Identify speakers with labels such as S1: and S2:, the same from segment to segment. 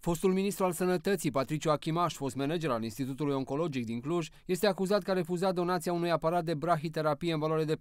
S1: Fostul ministru al sănătății, Patriciu Achimaș, fost manager al Institutului Oncologic din Cluj, este acuzat că a refuzat donația unui aparat de brahiterapie în valoare de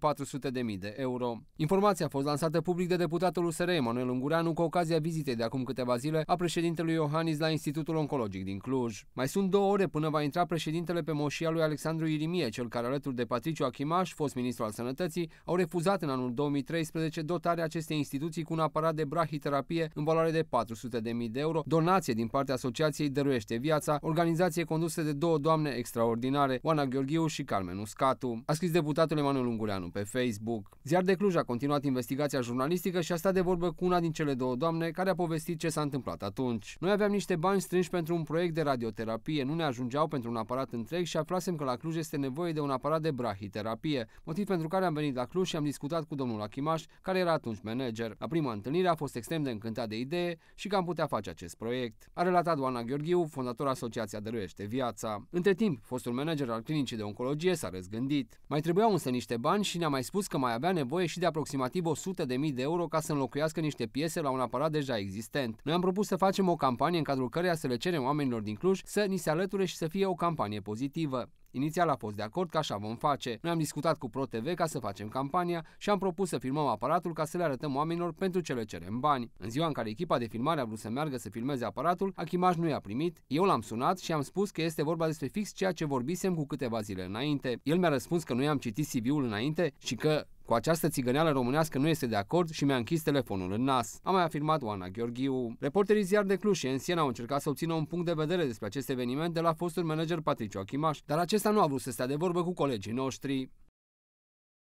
S1: 400.000 de euro. Informația a fost lansată public de deputatul USR Emanuel Ungureanu cu ocazia vizitei de acum câteva zile a președintelui Iohannis la Institutul Oncologic din Cluj. Mai sunt două ore până va intra președintele pe moșia lui Alexandru Irimie, cel care alături de Patriciu Achimaș, fost ministru al sănătății, au refuzat în anul 2013 dotarea acestei instituții cu un aparat de brahiterapie în valoare de 400.000 de euro donație din partea Asociației Dăruiește Viața, organizație condusă de două doamne extraordinare, Oana Gheorghiu și Carmen Uscatu. A scris deputatul Emanuel Ungureanu pe Facebook. Ziar de Cluj a continuat investigația jurnalistică și a stat de vorbă cu una din cele două doamne care a povestit ce s-a întâmplat atunci. Noi aveam niște bani strânși pentru un proiect de radioterapie, nu ne ajungeau pentru un aparat întreg și aflasem că la Cluj este nevoie de un aparat de brahiterapie, motiv pentru care am venit la Cluj și am discutat cu domnul Achimaș, care era atunci manager. La prima întâlnire a fost extrem de încântat de idee și că am putea face acest proiect trăit. A relatat Oana Gheorghiu, fondatora Asociația Dăruiește Viața. Între timp, fostul manager al clinicii de oncologie s-a răzgândit. Mai trebuiau însă niște bani și ne-a mai spus că mai avea nevoie și de aproximativ 100.000 de euro ca să înlocuiască niște piese la un aparat deja existent. Noi am propus să facem o campanie în cadrul căreia să le cerem oamenilor din Cluj să ni se alăture și să fie o campanie pozitivă. Inițial a fost de acord că așa vom face. Noi am discutat cu ProTV ca să facem campania și am propus să filmăm aparatul ca să le arătăm oamenilor pentru ce le cerem bani. În ziua în care echipa de filmare a vrut să meargă să filmeze aparatul, Achimaj nu i-a primit, eu l-am sunat și am spus că este vorba despre fix ceea ce vorbisem cu câteva zile înainte. El mi-a răspuns că i am citit CV-ul înainte și că cu această țigăneală românească nu este de acord și mi-a închis telefonul în nas. A mai afirmat Oana Gheorghiu. Reporterii ziar de Cluj și Siena au încercat să obțină un punct de vedere despre acest eveniment de la fostul manager Patriciu Achimaș, dar acesta nu a vrut să stea de vorbă cu colegii noștri.